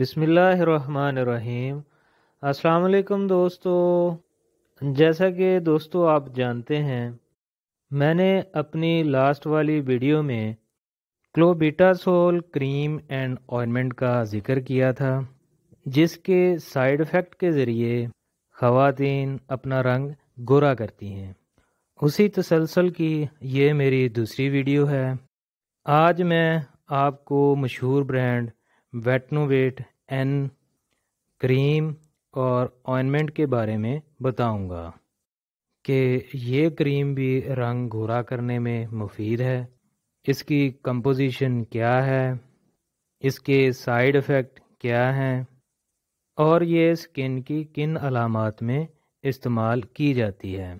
बिसमीम् अस्सलाम दोस्तों जैसा कि दोस्तों आप जानते हैं मैंने अपनी लास्ट वाली वीडियो में क्लोबिटासोल क्रीम एंड ऑयमेंट का ज़िक्र किया था जिसके साइड इफ़ेक्ट के ज़रिए ख़वातीन अपना रंग गोरा करती हैं उसी तसलसल की ये मेरी दूसरी वीडियो है आज मैं आपको मशहूर ब्रांड वेटनोवेट एन क्रीम और ऑइनमेंट के बारे में बताऊंगा कि ये क्रीम भी रंग घोरा करने में मुफीद है इसकी कंपोजिशन क्या है इसके साइड इफ़ेक्ट क्या हैं और ये स्किन की किन अलामत में इस्तेमाल की जाती है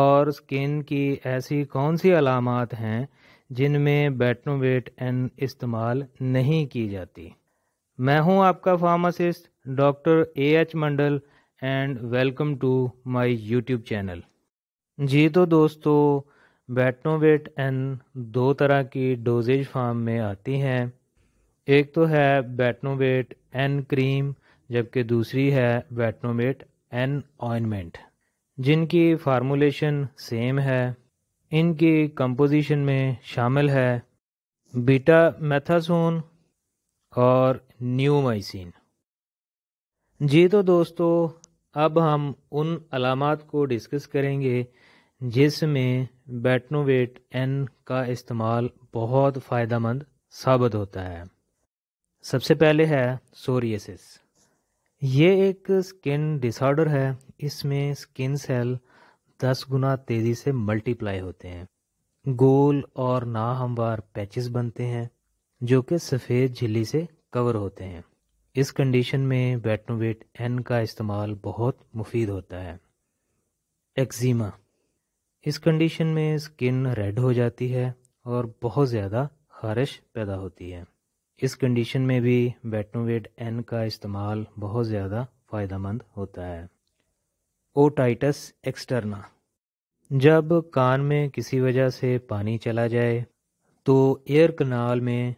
और स्किन की ऐसी कौन सी अलामत हैं जिनमें बैटनोवेट एन इस्तेमाल नहीं की जाती मैं हूं आपका pharmacist doctor A H Mandal and welcome to my YouTube channel जी तो दोस्तों बैटनोवेट एन दो तरह की डोजेज फार्म में आती हैं एक तो है बैटनोवेट एन क्रीम जबकि दूसरी है बैटनोवेट एन ऑइनमेंट जिनकी फार्मूलेशन सेम है इनकी कंपोजिशन में शामिल है बीटा मैथासोन और न्यू माइसिन जी तो दोस्तों अब हम उन अलामत को डिस्कस करेंगे जिसमें बैटनोवेट एन का इस्तेमाल बहुत फ़ायदा साबित होता है सबसे पहले है सोरियसिस ये एक स्किन डिसऑर्डर है इसमें स्किन सेल दस गुना तेज़ी से मल्टीप्लाई होते हैं गोल और नाहमवार पैचेस बनते हैं जो कि सफ़ेद झिल्ली से कवर होते हैं इस कंडीशन में बैटनोवेट एन का इस्तेमाल बहुत मुफीद होता है एक्जीमा इस कंडीशन में स्किन रेड हो जाती है और बहुत ज़्यादा खारिश पैदा होती है इस कंडीशन में भी बैटनोवेट एन का इस्तेमाल बहुत ज़्यादा फ़ायदा मंद होता है ओटाइटस एक्सटर्ना जब कान में किसी वजह से पानी चला जाए तो एयर कनाल में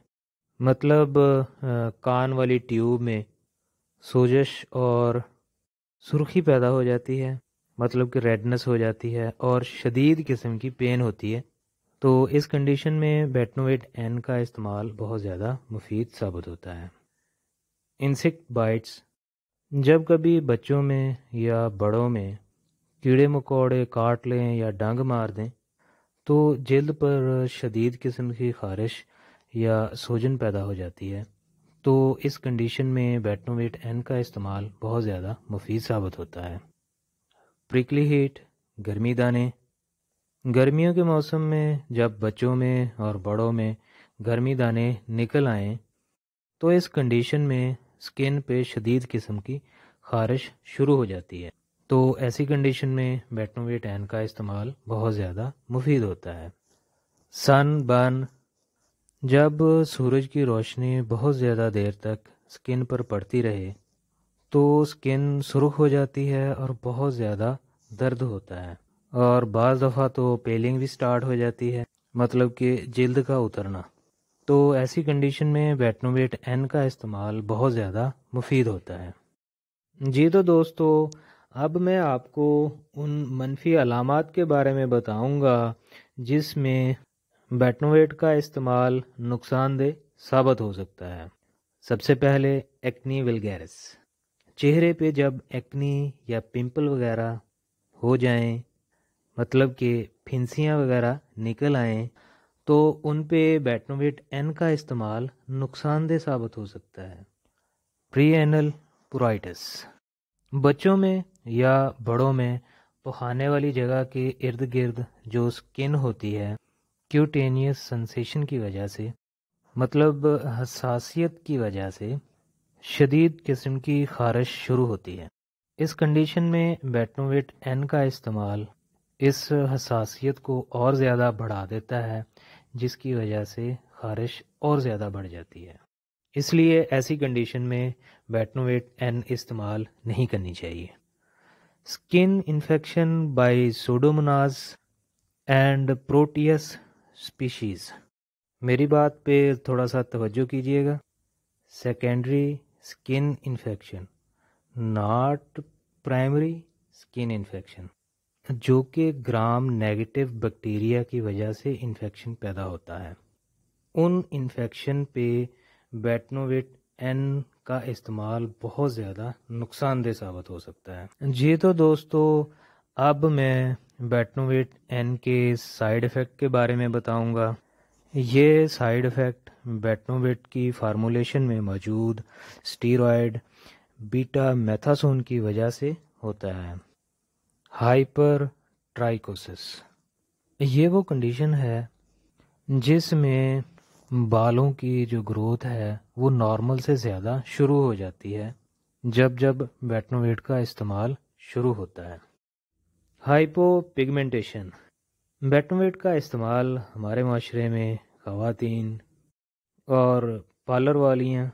मतलब कान वाली ट्यूब में सोजश और सुर्खी पैदा हो जाती है मतलब कि रेडनेस हो जाती है और शदीद किस्म की पेन होती है तो इस कंडीशन में बेटनोवेट एन का इस्तेमाल बहुत ज़्यादा मुफीद साबित होता है इंसेक्ट बाइट्स जब कभी बच्चों में या बड़ों में कीड़े मकोड़े काट लें या डंग मार दें तो जल्द पर शदीद किस्म की खारिश या सोजन पैदा हो जाती है तो इस कंडीशन में बैटनोवेट एन का इस्तेमाल बहुत ज़्यादा मुफीद साबित होता है प्रिकली हीट गर्मी दाने गर्मियों के मौसम में जब बच्चों में और बड़ों में गर्मी दाने निकल आएँ तो इस कंडीशन में स्किन पे शदीद किस्म की खारिश शुरू हो जाती है तो ऐसी कंडीशन में बैटनोवेट एन का इस्तेमाल बहुत ज़्यादा मुफीद होता है सन बर्न जब सूरज की रोशनी बहुत ज़्यादा देर तक स्किन पर पड़ती रहे तो स्किन सुरख हो जाती है और बहुत ज़्यादा दर्द होता है और बज़ दफ़ा तो पेलिंग भी स्टार्ट हो जाती है मतलब कि जल्द का उतरना तो ऐसी कंडीशन में बैटनोवेट एन का इस्तेमाल बहुत ज़्यादा मुफीद होता है जी तो दोस्तों अब मैं आपको उन मनफी अलामत के बारे में बताऊंगा जिसमें बैटनोवेट का इस्तेमाल नुकसानदेह साबित हो सकता है सबसे पहले एक्नी विलगैरस चेहरे पे जब एक्नी या पिंपल वगैरह हो जाएं मतलब कि फिंसियाँ वगैरह निकल आएं, तो उन पे बैटनोवेट एन का इस्तेमाल नुकसानदेह साबित हो सकता है प्री एनल पुराइटस बच्चों में या बड़ों में पखाने वाली जगह के इर्द गिर्द जो स्किन होती है क्यूटेनियस सेंसेशन की वजह से मतलब हसासीत की वजह से शदीद किस्म की खारश शुरू होती है इस कंडीशन में बैटनोवेट एन का इस्तेमाल इस हसासीत को और ज़्यादा बढ़ा देता है जिसकी वजह से खारिश और ज़्यादा बढ़ जाती है इसलिए ऐसी कंडीशन में बैटनोवेट एन इस्तेमाल नहीं करनी चाहिए skin infection by pseudomonas and proteus species मेरी बात पे थोड़ा सा तवज्जो कीजिएगा secondary skin infection not primary skin infection जो कि ग्राम नेगेटिव बैक्टीरिया की वजह से इन्फेक्शन पैदा होता है उन इन्फेक्शन पे बैटनोविट एन का इस्तेमाल बहुत ज़्यादा नुकसानदेह साबित हो सकता है जी तो दोस्तों अब मैं बैटनोवेट एन के साइड इफ़ेक्ट के बारे में बताऊंगा। ये साइड इफ़ेक्ट बैटनोवेट की फार्मूलेशन में मौजूद स्टीरॉयड बीटा मेथासोन की वजह से होता है हाइपर ट्राइकोसिस ये वो कंडीशन है जिसमें बालों की जो ग्रोथ है वो नॉर्मल से ज़्यादा शुरू हो जाती है जब जब बैटनोवेट का इस्तेमाल शुरू होता है हाइपोपिगमेंटेशन बेटनवेट का इस्तेमाल हमारे माशरे में खातन और पार्लर वालियाँ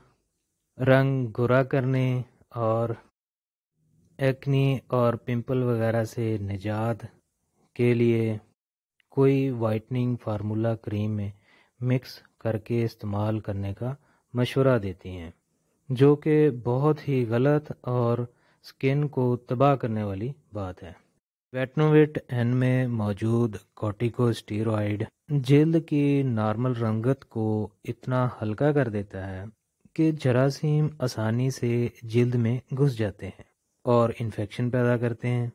रंग गुरा करने और एक्नी और पिंपल वगैरह से निजात के लिए कोई वाइटनिंग फार्मूला क्रीम में मिक्स करके इस्तेमाल करने का मशवरा देती हैं जो कि बहुत ही गलत और स्किन को तबाह करने वाली बात है वेटनोवेट एन में मौजूद कॉटिकोस्टीरोइड जल्द की नॉर्मल रंगत को इतना हल्का कर देता है कि जरासीम आसानी से जल्द में घुस जाते हैं और इन्फेक्शन पैदा करते हैं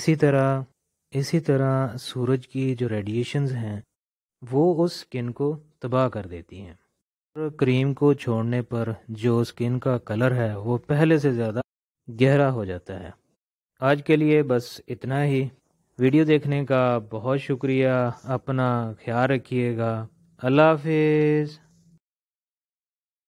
इसी तरह इसी तरह सूरज की जो रेडिएशंस हैं वो उस स्किन को तबाह कर देती हैं और क्रीम को छोड़ने पर जो स्किन का कलर है वो पहले से ज़्यादा गहरा हो जाता है आज के लिए बस इतना ही वीडियो देखने का बहुत शुक्रिया अपना ख्याल रखिएगा अल्लाह हाफिज़